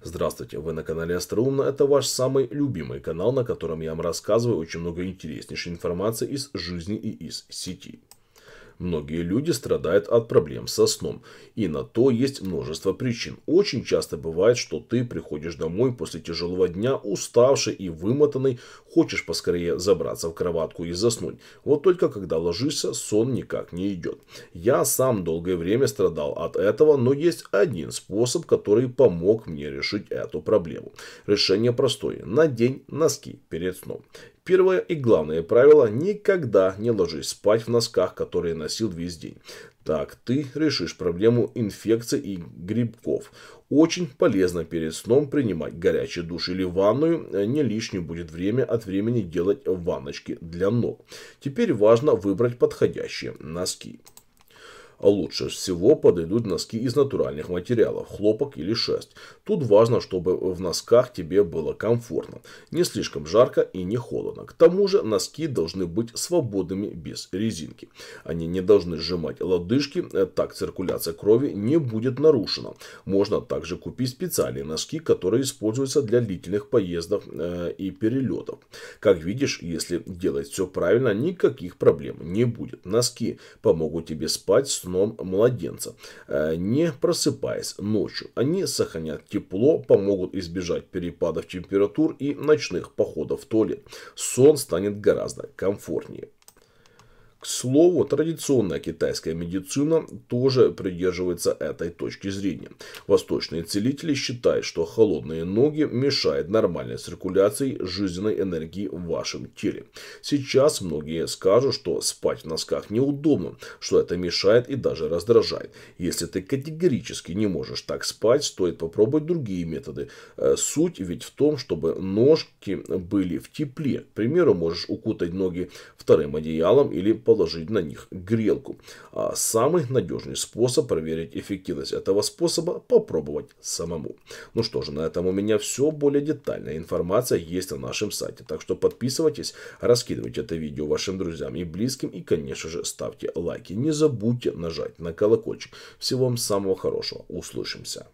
Здравствуйте, вы на канале Остроумно, это ваш самый любимый канал, на котором я вам рассказываю очень много интереснейшей информации из жизни и из сети. Многие люди страдают от проблем со сном. И на то есть множество причин. Очень часто бывает, что ты приходишь домой после тяжелого дня, уставший и вымотанный, хочешь поскорее забраться в кроватку и заснуть. Вот только когда ложишься, сон никак не идет. Я сам долгое время страдал от этого, но есть один способ, который помог мне решить эту проблему. Решение простое. Надень носки перед сном. Первое и главное правило – никогда не ложись спать в носках, которые носил весь день. Так ты решишь проблему инфекций и грибков. Очень полезно перед сном принимать горячий душ или ванную. Не лишним будет время от времени делать ванночки для ног. Теперь важно выбрать подходящие носки. А лучше всего подойдут носки из натуральных материалов, хлопок или шерсть. Тут важно, чтобы в носках тебе было комфортно, не слишком жарко и не холодно. К тому же носки должны быть свободными без резинки. Они не должны сжимать лодыжки, э, так циркуляция крови не будет нарушена. Можно также купить специальные носки, которые используются для длительных поездов э, и перелетов. Как видишь, если делать все правильно, никаких проблем не будет. Носки помогут тебе спать с сном младенца, э, не просыпаясь ночью. Они сохранят тепло, помогут избежать перепадов температур и ночных походов в туалет. Сон станет гораздо комфортнее. К слову, традиционная китайская медицина тоже придерживается этой точки зрения. Восточные целители считают, что холодные ноги мешают нормальной циркуляции жизненной энергии в вашем теле. Сейчас многие скажут, что спать в носках неудобно, что это мешает и даже раздражает. Если ты категорически не можешь так спать, стоит попробовать другие методы. Э, суть ведь в том, чтобы ножки были в тепле. К примеру, можешь укутать ноги вторым одеялом или положить на них грелку. А самый надежный способ проверить эффективность этого способа – попробовать самому. Ну что же, на этом у меня все. Более детальная информация есть на нашем сайте. Так что подписывайтесь, раскидывайте это видео вашим друзьям и близким. И, конечно же, ставьте лайки. Не забудьте нажать на колокольчик. Всего вам самого хорошего. Услышимся.